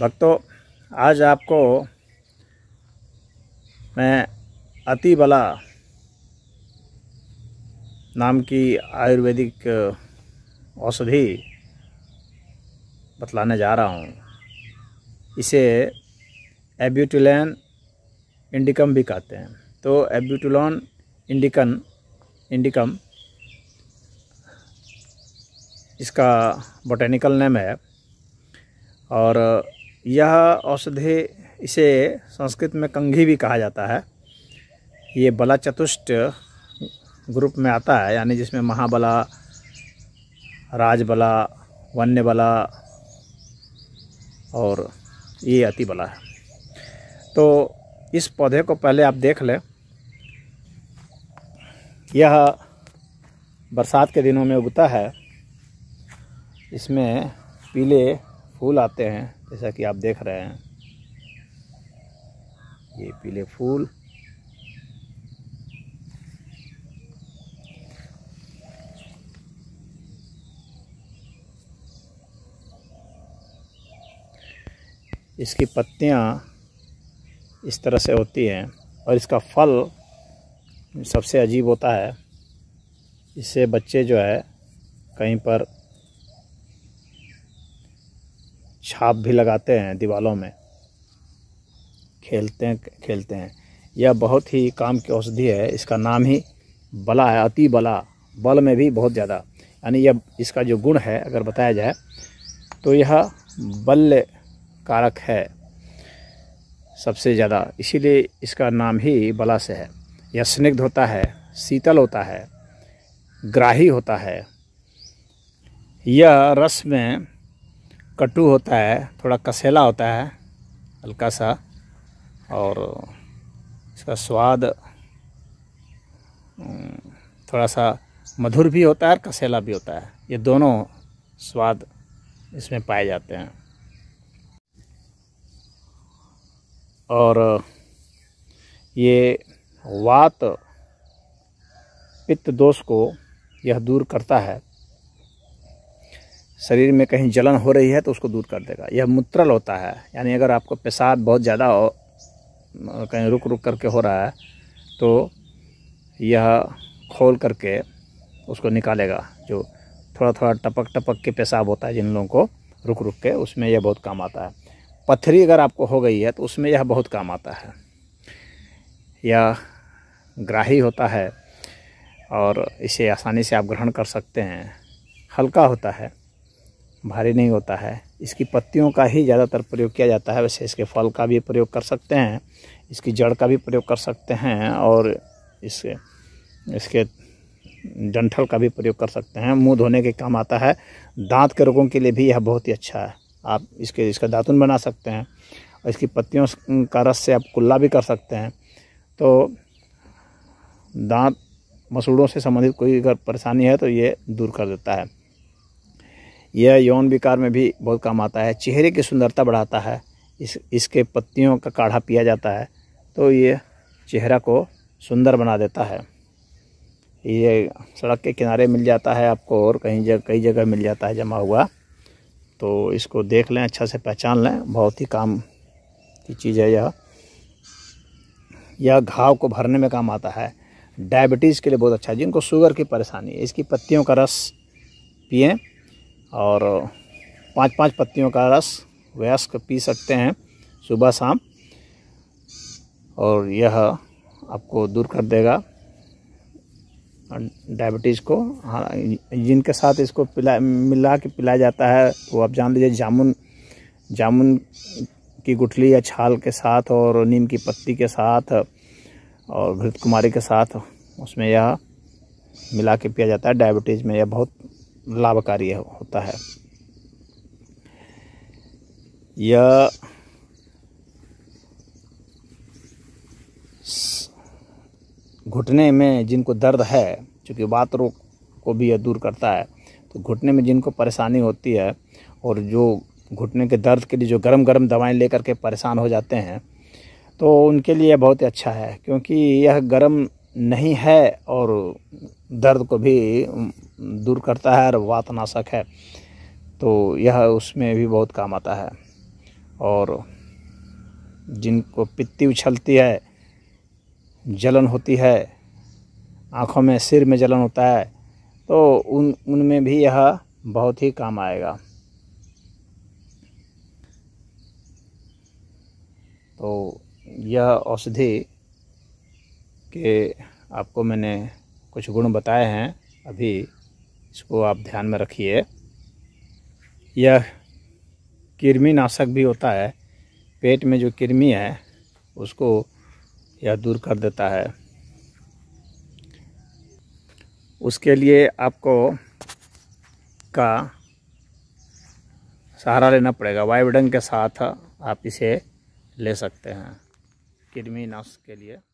भक्तों आज आपको मैं अति बला नाम की आयुर्वेदिक औषधि बतलाने जा रहा हूँ इसे एब्यूटुलन इंडिकम भी कहते हैं तो एब्यूटुलन इंडिकन इंडिकम इसका बोटेनिकल नेम है और यह औषधि इसे संस्कृत में कंघी भी कहा जाता है ये बला चतुष्ट ग्रुप में आता है यानी जिसमें महाबला राजबला वन्य बला और ये अति बला है तो इस पौधे को पहले आप देख लें यह बरसात के दिनों में उगता है इसमें पीले फूल आते हैं जैसा कि आप देख रहे हैं ये पीले फूल इसकी पत्तियाँ इस तरह से होती हैं और इसका फल सबसे अजीब होता है इससे बच्चे जो है कहीं पर छाप भी लगाते हैं दीवालों में खेलते हैं खेलते हैं यह बहुत ही काम की औषधि है इसका नाम ही बला है अति बला बल में भी बहुत ज़्यादा यानी यह इसका जो गुण है अगर बताया जाए तो यह बल्ले कारक है सबसे ज़्यादा इसीलिए इसका नाम ही बला से है यह स्निग्ध होता है शीतल होता है ग्राही होता है यह रस में कटु होता है थोड़ा कसेला होता है हल्का सा और इसका स्वाद थोड़ा सा मधुर भी होता है और कसेला भी होता है ये दोनों स्वाद इसमें पाए जाते हैं और ये वात पित्त दोष को यह दूर करता है शरीर में कहीं जलन हो रही है तो उसको दूर कर देगा यह मूत्रल होता है यानी अगर आपको पेशाब बहुत ज़्यादा कहीं रुक रुक करके हो रहा है तो यह खोल करके उसको निकालेगा जो थोड़ा थोड़ा टपक टपक के पेशाब होता है जिन लोगों को रुक रुक के उसमें यह बहुत काम आता है पत्थरी अगर आपको हो गई है तो उसमें यह बहुत काम आता है यह ग्राही होता है और इसे आसानी से आप ग्रहण कर सकते हैं हल्का होता है भारी नहीं होता है इसकी पत्तियों का ही ज़्यादातर प्रयोग किया जाता है वैसे इसके फल का भी प्रयोग कर सकते हैं इसकी जड़ का भी प्रयोग कर सकते हैं और इसके इसके डंठल का भी प्रयोग कर सकते हैं मुंह धोने के काम आता है दांत के रोगों के लिए भी यह बहुत ही अच्छा है आप इसके इसका दातुन बना सकते हैं और इसकी पत्तियों का रस से आप कुल्ला भी कर सकते हैं तो दांत मसूड़ों से संबंधित कोई अगर परेशानी है तो ये दूर कर देता है यह यौन विकार में भी बहुत काम आता है चेहरे की सुंदरता बढ़ाता है इस इसके पत्तियों का काढ़ा पिया जाता है तो ये चेहरा को सुंदर बना देता है ये सड़क के किनारे मिल जाता है आपको और कहीं जगह कई जगह मिल जाता है जमा हुआ तो इसको देख लें अच्छा से पहचान लें बहुत ही काम की चीज़ है यह यह घाव को भरने में काम आता है डायबिटीज़ के लिए बहुत अच्छा है जिनको शुगर की परेशानी है इसकी पत्तियों का रस पिए और पांच पांच पत्तियों का रस वयस्क पी सकते हैं सुबह शाम और यह आपको दूर कर देगा डायबिटीज़ को हाँ जिनके साथ इसको पिला मिला के पिलाया जाता है वो आप जान लीजिए जामुन जामुन की गुठली या छाल के साथ और नीम की पत्ती के साथ और घृत कुमारी के साथ उसमें यह मिला के पिया जाता है डायबिटीज़ में यह बहुत लाभकारी होता है यह घुटने में जिनको दर्द है चूँकि बात रोग को भी यह दूर करता है तो घुटने में जिनको परेशानी होती है और जो घुटने के दर्द के लिए जो गर्म गर्म दवाएं लेकर के परेशान हो जाते हैं तो उनके लिए बहुत ही अच्छा है क्योंकि यह गर्म नहीं है और दर्द को भी दूर करता है और वातनाशक है तो यह उसमें भी बहुत काम आता है और जिनको पित्ती उछलती है जलन होती है आँखों में सिर में जलन होता है तो उन उनमें भी यह बहुत ही काम आएगा तो यह औषधि के आपको मैंने कुछ गुण बताए हैं अभी इसको आप ध्यान में रखिए यह नाशक भी होता है पेट में जो कृमि है उसको या दूर कर देता है उसके लिए आपको का सहारा लेना पड़ेगा वायुडंग के साथ आप इसे ले सकते हैं नस के लिए